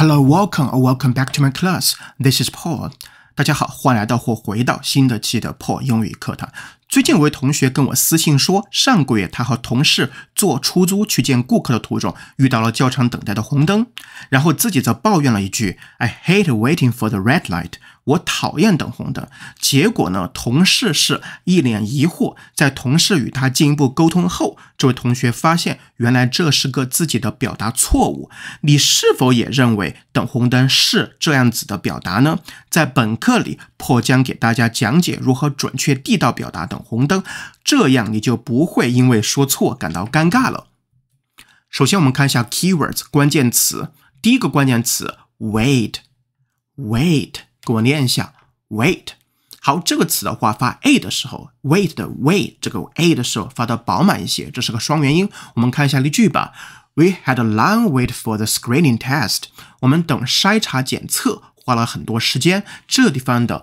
Hello, welcome or welcome back to my class. This is Paul. 大家好，欢迎来到或回到新的期的 Paul 英语课堂。最近，有位同学跟我私信说，上个月他和同事。坐出租去见顾客的途中，遇到了较长等待的红灯，然后自己则抱怨了一句：“I hate waiting for the red light。”我讨厌等红灯。结果呢，同事是一脸疑惑。在同事与他进一步沟通后，这位同学发现，原来这是个自己的表达错误。你是否也认为等红灯是这样子的表达呢？在本课里，破将给大家讲解如何准确地道表达等红灯。这样你就不会因为说错感到尴尬了。首先，我们看一下 keywords 关键词。第一个关键词，wait，wait，跟我念一下，wait。好，这个词的话，发 a 的时候，wait 的 wait 这个 a 的时候发的饱满一些，这是个双元音。我们看一下例句吧。We had a long wait for the screening test。我们等筛查检测花了很多时间。这地方的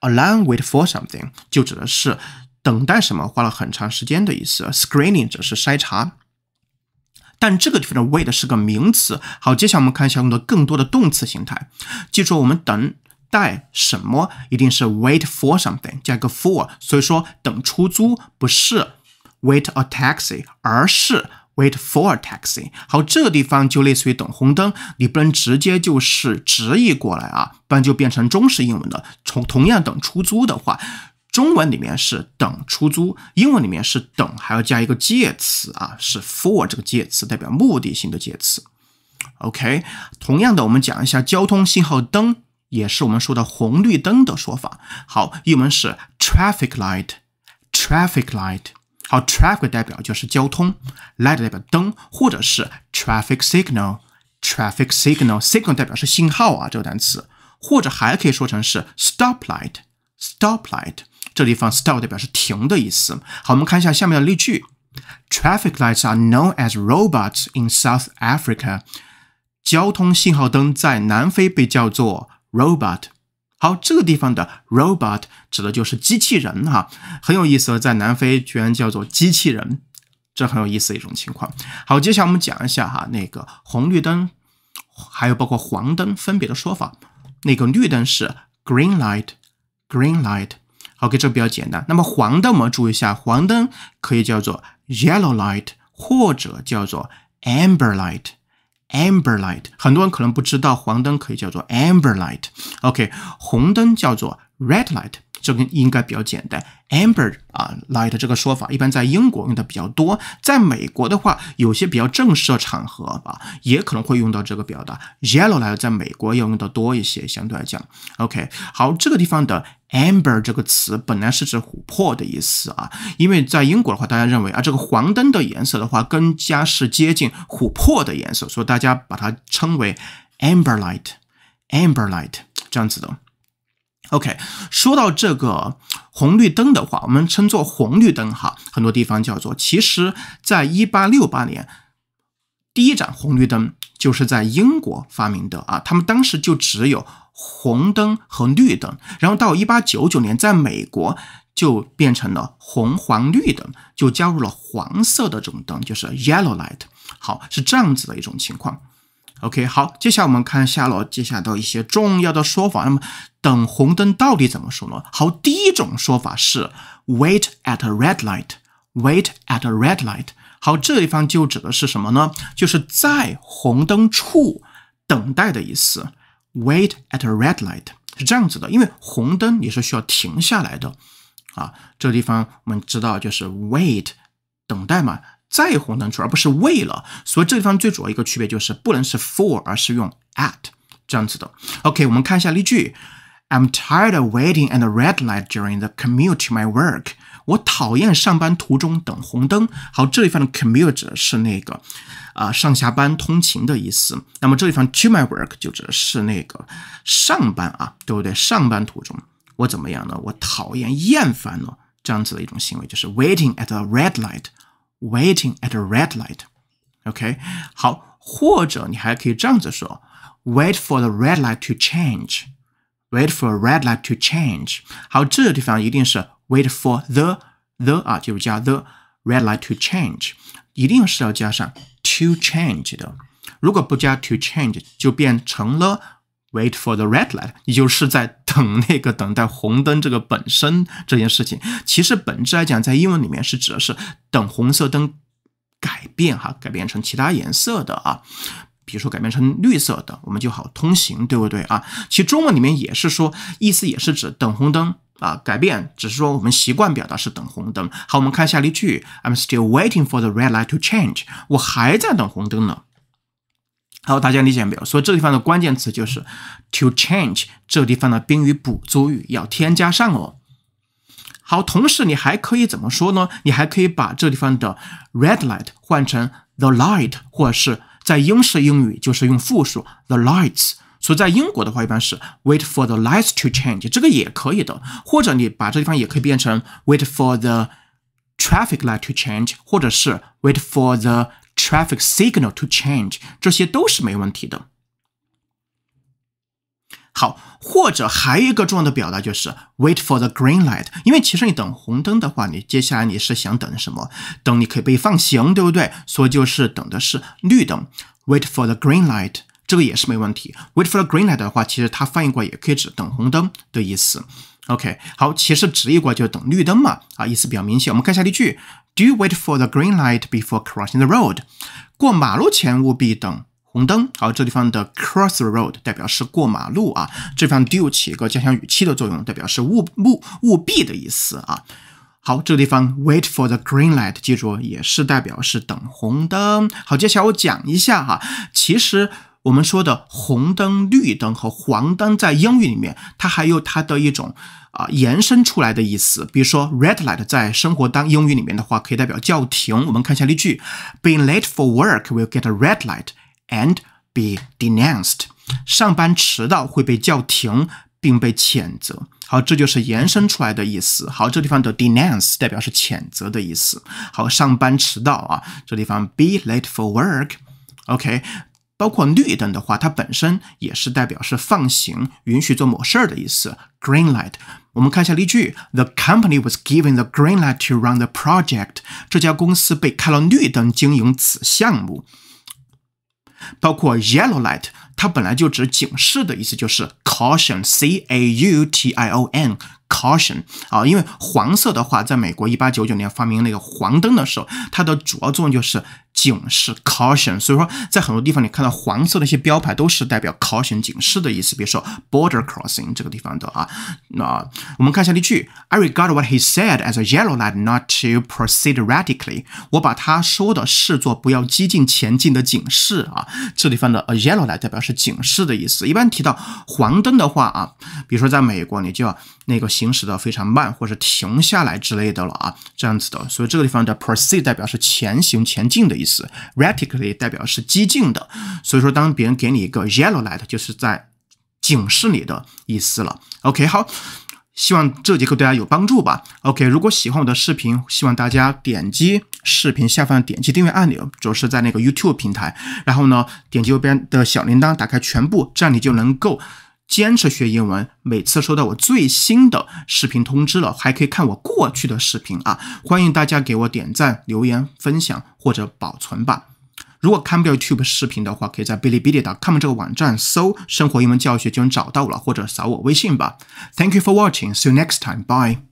a long wait for something 就指的是。等待什么花了很长时间的意思？Screening 只是筛查，但这个地方的 wait 是个名词。好，接下来我们看一下用的更多的动词形态。记住，我们等待什么一定是 wait for something，加个 for。所以说等出租不是 wait a taxi，而是 wait for a taxi。好，这个地方就类似于等红灯，你不能直接就是直译过来啊，不然就变成中式英文的。从同样等出租的话。中文里面是等出租，英文里面是等，还要加一个介词啊，是 for 这个介词代表目的性的介词。OK，同样的，我们讲一下交通信号灯，也是我们说的红绿灯的说法。好，英文是 traffic light，traffic light。好，traffic 代表就是交通，light 代表灯，或者是 traffic signal，traffic signal，signal 代表是信号啊这个单词，或者还可以说成是 stop light，stop light。这地方 stop 表示停的意思。好，我们看一下下面的例句：Traffic lights are known as robots in South Africa。交通信号灯在南非被叫做 robot。好，这个地方的 robot 指的就是机器人哈，很有意思，在南非居然叫做机器人，这很有意思的一种情况。好，接下来我们讲一下哈，那个红绿灯还有包括黄灯分别的说法。那个绿灯是 green light，green light。o k 这比较简单。那么黄灯，我们注意一下，黄灯可以叫做 yellow light，或者叫做 amber light，amber light。很多人可能不知道，黄灯可以叫做 amber light。OK，红灯叫做 red light，这个应该比较简单。amber 啊 light 这个说法一般在英国用的比较多，在美国的话，有些比较正式的场合啊，也可能会用到这个表达。yellow light 在美国要用的多一些，相对来讲，OK。好，这个地方的。amber 这个词本来是指琥珀的意思啊，因为在英国的话，大家认为啊，这个黄灯的颜色的话，更加是接近琥珀的颜色，所以大家把它称为 amber light，amber light 这样子的。OK，说到这个红绿灯的话，我们称作红绿灯哈，很多地方叫做。其实，在1868年，第一盏红绿灯就是在英国发明的啊，他们当时就只有。红灯和绿灯，然后到一八九九年，在美国就变成了红黄绿灯，就加入了黄色的这种灯，就是 yellow light。好，是这样子的一种情况。OK，好，接下来我们看下楼，接下来一些重要的说法。那么等红灯到底怎么说呢？好，第一种说法是 wait at a red light，wait at a red light。好，这地方就指的是什么呢？就是在红灯处等待的意思。Wait at a red light 是这样子的，因为红灯你是需要停下来的，啊，这个地方我们知道就是 wait 等待嘛，在红灯处，而不是为了，所以这地方最主要一个区别就是不能是 for，而是用 at 这样子的。OK，我们看一下例句，I'm tired of waiting at a red light during the commute to my work。我讨厌上班途中等红灯。好，这地方的 commute 是那个，啊，上下班通勤的意思。那么这地方 to my work 就指的是那个上班啊，对不对？上班途中我怎么样呢？我讨厌、厌烦了这样子的一种行为，就是 waiting at a red light，waiting at a red light。OK，好，或者你还可以这样子说，wait for the red light to change。Wait for a red light to change。好，这个地方一定是 wait for the the 啊，就是加 the red light to change，一定是要加上 to change 的。如果不加 to change，就变成了 wait for the red light，也就是在等那个等待红灯这个本身这件事情。其实本质来讲，在英文里面是指的是等红色灯改变哈，改变成其他颜色的啊。比如说改变成绿色的，我们就好通行，对不对啊？其实中文里面也是说，意思也是指等红灯啊。改变只是说我们习惯表达是等红灯。好，我们看下例句：I'm still waiting for the red light to change。我还在等红灯呢。好，大家理解没有？所以这地方的关键词就是 to change。这地方的宾语补足语要添加上哦。好，同时你还可以怎么说呢？你还可以把这地方的 red light 换成 the light 或者是。在英式英语就是用复数 the lights，所以在英国的话一般是 wait for the lights to change，这个也可以的。或者你把这地方也可以变成 wait for the traffic light to change，或者是 wait for the traffic signal to change，这些都是没问题的。好，或者还有一个重要的表达就是 wait for the green light，因为其实你等红灯的话，你接下来你是想等什么？等你可以被放行，对不对？所以就是等的是绿灯，wait for the green light，这个也是没问题。wait for the green light 的话，其实它翻译过也可以指等红灯的意思。OK，好，其实直译过来就是等绿灯嘛，啊，意思比较明显。我们看下例句，Do you wait for the green light before crossing the road，过马路前务必等。红灯，好，这地方的 crossroad 代表是过马路啊。这地方 do 起一个加强语气的作用，代表是务必务必的意思啊。好，这地方 wait for the green light，记住也是代表是等红灯。好，接下来我讲一下哈。其实我们说的红灯、绿灯和黄灯在英语里面，它还有它的一种啊延伸出来的意思。比如说 red light，在生活当英语里面的话，可以代表叫停。我们看一下例句：Being late for work will get a red light。and be denounced，上班迟到会被叫停并被谴责。好，这就是延伸出来的意思。好，这地方的 denounce 代表是谴责的意思。好，上班迟到啊，这地方 be late for work。OK，包括绿灯的话，它本身也是代表是放行、允许做某事儿的意思。Green light。我们看一下例句：The company was given the green light to run the project。这家公司被开了绿灯经营此项目。包括 yellow light，它本来就指警示的意思，就是 caution，c a u t i o n，caution 啊，因为黄色的话，在美国一八九九年发明那个黄灯的时候，它的主要作用就是。警示，caution。所以说，在很多地方你看到黄色的一些标牌都是代表 caution 警示的意思。比如说，border crossing 这个地方的啊，那我们看下例句，I regard what he said as a yellow light not to proceed radically。我把他说的视作不要激进前进的警示啊。这地方的 a yellow light 代表是警示的意思。一般提到黄灯的话啊。比如说，在美国，你就要那个行驶的非常慢，或者是停下来之类的了啊，这样子的。所以这个地方的 proceed 代表是前行、前进的意思，rapidly 代表是激进的。所以说，当别人给你一个 yellow light，就是在警示你的意思了。OK，好，希望这节课对大家有帮助吧。OK，如果喜欢我的视频，希望大家点击视频下方点击订阅按钮，主要是在那个 YouTube 平台，然后呢，点击右边的小铃铛，打开全部，这样你就能够。坚持学英文，每次收到我最新的视频通知了，还可以看我过去的视频啊！欢迎大家给我点赞、留言、分享或者保存吧。如果看不了 YouTube 视频的话，可以在哔哩哔哩 c o m 这个网站搜“生活英文教学”就能找到了，或者扫我微信吧。Thank you for watching. See you next time. Bye.